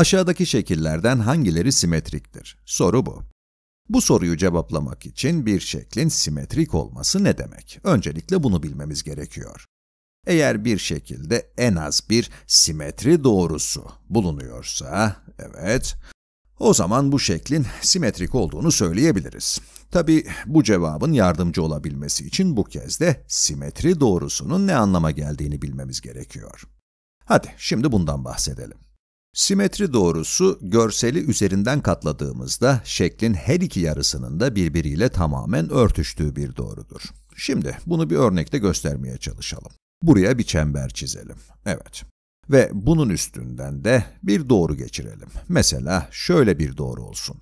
Aşağıdaki şekillerden hangileri simetriktir? Soru bu. Bu soruyu cevaplamak için bir şeklin simetrik olması ne demek? Öncelikle bunu bilmemiz gerekiyor. Eğer bir şekilde en az bir simetri doğrusu bulunuyorsa, evet, o zaman bu şeklin simetrik olduğunu söyleyebiliriz. Tabi bu cevabın yardımcı olabilmesi için bu kez de simetri doğrusunun ne anlama geldiğini bilmemiz gerekiyor. Hadi şimdi bundan bahsedelim. Simetri doğrusu görseli üzerinden katladığımızda şeklin her iki yarısının da birbiriyle tamamen örtüştüğü bir doğrudur. Şimdi bunu bir örnekte göstermeye çalışalım. Buraya bir çember çizelim. Evet. Ve bunun üstünden de bir doğru geçirelim. Mesela şöyle bir doğru olsun.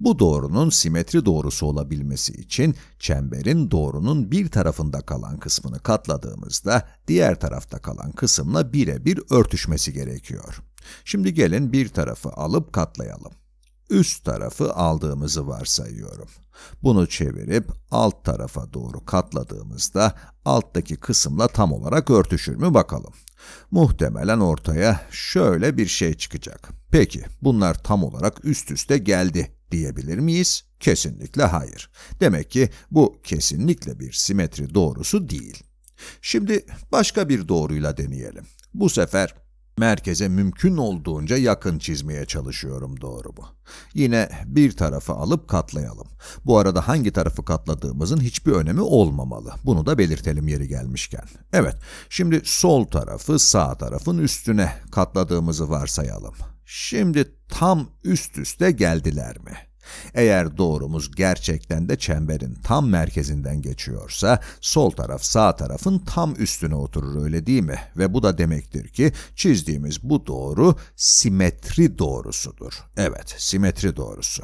Bu doğrunun simetri doğrusu olabilmesi için çemberin doğrunun bir tarafında kalan kısmını katladığımızda diğer tarafta kalan kısımla birebir örtüşmesi gerekiyor. Şimdi gelin bir tarafı alıp katlayalım. Üst tarafı aldığımızı varsayıyorum. Bunu çevirip alt tarafa doğru katladığımızda alttaki kısımla tam olarak örtüşür mü bakalım. Muhtemelen ortaya şöyle bir şey çıkacak. Peki bunlar tam olarak üst üste geldi diyebilir miyiz? Kesinlikle hayır. Demek ki bu kesinlikle bir simetri doğrusu değil. Şimdi başka bir doğruyla deneyelim. Bu sefer Merkeze mümkün olduğunca yakın çizmeye çalışıyorum doğru mu? Yine bir tarafı alıp katlayalım. Bu arada hangi tarafı katladığımızın hiçbir önemi olmamalı. Bunu da belirtelim yeri gelmişken. Evet, şimdi sol tarafı sağ tarafın üstüne katladığımızı varsayalım. Şimdi tam üst üste geldiler mi? Eğer doğrumuz gerçekten de çemberin tam merkezinden geçiyorsa sol taraf sağ tarafın tam üstüne oturur öyle değil mi? Ve bu da demektir ki çizdiğimiz bu doğru simetri doğrusudur. Evet, simetri doğrusu.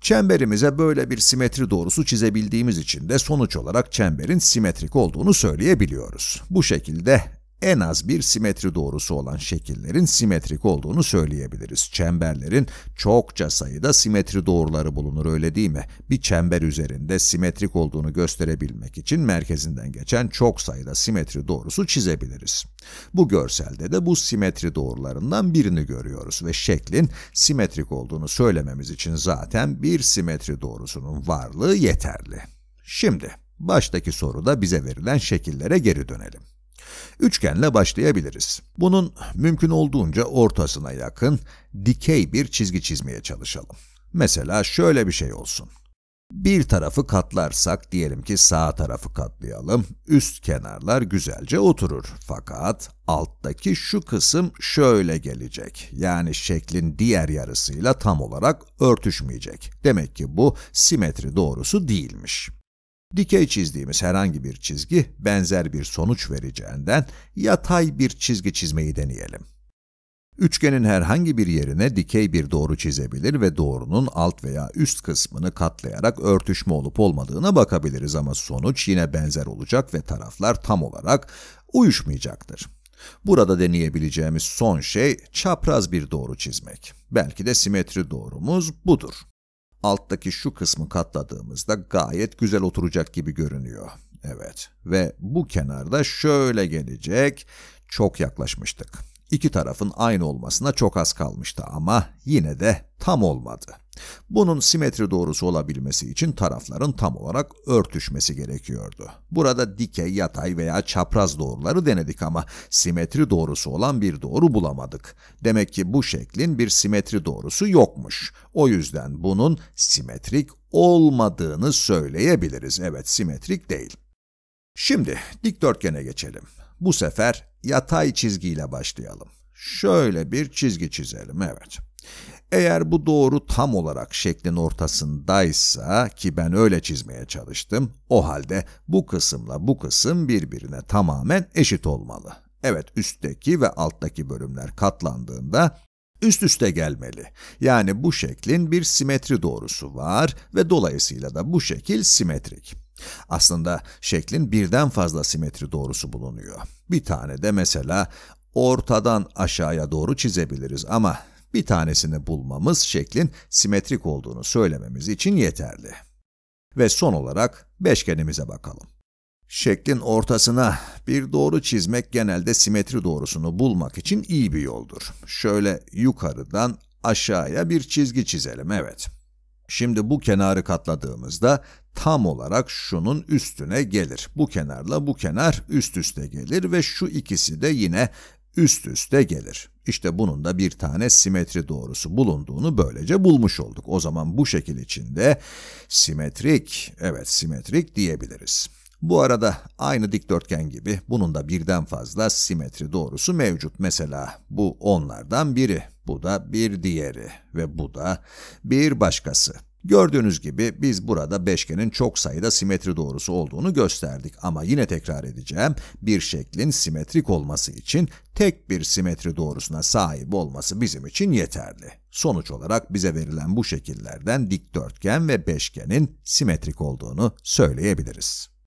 Çemberimize böyle bir simetri doğrusu çizebildiğimiz için de sonuç olarak çemberin simetrik olduğunu söyleyebiliyoruz. Bu şekilde en az bir simetri doğrusu olan şekillerin simetrik olduğunu söyleyebiliriz. Çemberlerin çokça sayıda simetri doğruları bulunur öyle değil mi? Bir çember üzerinde simetrik olduğunu gösterebilmek için merkezinden geçen çok sayıda simetri doğrusu çizebiliriz. Bu görselde de bu simetri doğrularından birini görüyoruz ve şeklin simetrik olduğunu söylememiz için zaten bir simetri doğrusunun varlığı yeterli. Şimdi baştaki soruda bize verilen şekillere geri dönelim. Üçgenle başlayabiliriz. Bunun mümkün olduğunca ortasına yakın, dikey bir çizgi çizmeye çalışalım. Mesela şöyle bir şey olsun. Bir tarafı katlarsak, diyelim ki sağ tarafı katlayalım, üst kenarlar güzelce oturur. Fakat alttaki şu kısım şöyle gelecek. Yani şeklin diğer yarısıyla tam olarak örtüşmeyecek. Demek ki bu simetri doğrusu değilmiş. Dikey çizdiğimiz herhangi bir çizgi benzer bir sonuç vereceğinden yatay bir çizgi çizmeyi deneyelim. Üçgenin herhangi bir yerine dikey bir doğru çizebilir ve doğrunun alt veya üst kısmını katlayarak örtüşme olup olmadığına bakabiliriz ama sonuç yine benzer olacak ve taraflar tam olarak uyuşmayacaktır. Burada deneyebileceğimiz son şey çapraz bir doğru çizmek. Belki de simetri doğrumuz budur alttaki şu kısmı katladığımızda gayet güzel oturacak gibi görünüyor. Evet ve bu kenarda şöyle gelecek. Çok yaklaşmıştık. İki tarafın aynı olmasına çok az kalmıştı ama yine de tam olmadı. Bunun simetri doğrusu olabilmesi için tarafların tam olarak örtüşmesi gerekiyordu. Burada dikey, yatay veya çapraz doğruları denedik ama simetri doğrusu olan bir doğru bulamadık. Demek ki bu şeklin bir simetri doğrusu yokmuş. O yüzden bunun simetrik olmadığını söyleyebiliriz. Evet, simetrik değil. Şimdi dikdörtgene geçelim. Bu sefer yatay çizgiyle başlayalım. Şöyle bir çizgi çizelim, evet. Eğer bu doğru tam olarak şeklin ortasındaysa ki ben öyle çizmeye çalıştım, o halde bu kısımla bu kısım birbirine tamamen eşit olmalı. Evet üstteki ve alttaki bölümler katlandığında üst üste gelmeli. Yani bu şeklin bir simetri doğrusu var ve dolayısıyla da bu şekil simetrik. Aslında şeklin birden fazla simetri doğrusu bulunuyor. Bir tane de mesela ortadan aşağıya doğru çizebiliriz ama bir tanesini bulmamız şeklin simetrik olduğunu söylememiz için yeterli. Ve son olarak beşgenimize bakalım. Şeklin ortasına bir doğru çizmek genelde simetri doğrusunu bulmak için iyi bir yoldur. Şöyle yukarıdan aşağıya bir çizgi çizelim, evet. Şimdi bu kenarı katladığımızda tam olarak şunun üstüne gelir. Bu kenarla bu kenar üst üste gelir ve şu ikisi de yine üst üste gelir. İşte bunun da bir tane simetri doğrusu bulunduğunu böylece bulmuş olduk. O zaman bu şekil içinde simetrik, evet simetrik diyebiliriz. Bu arada aynı dikdörtgen gibi bunun da birden fazla simetri doğrusu mevcut. Mesela bu onlardan biri, bu da bir diğeri ve bu da bir başkası. Gördüğünüz gibi biz burada beşgenin çok sayıda simetri doğrusu olduğunu gösterdik ama yine tekrar edeceğim, bir şeklin simetrik olması için tek bir simetri doğrusuna sahip olması bizim için yeterli. Sonuç olarak bize verilen bu şekillerden dikdörtgen ve beşgenin simetrik olduğunu söyleyebiliriz.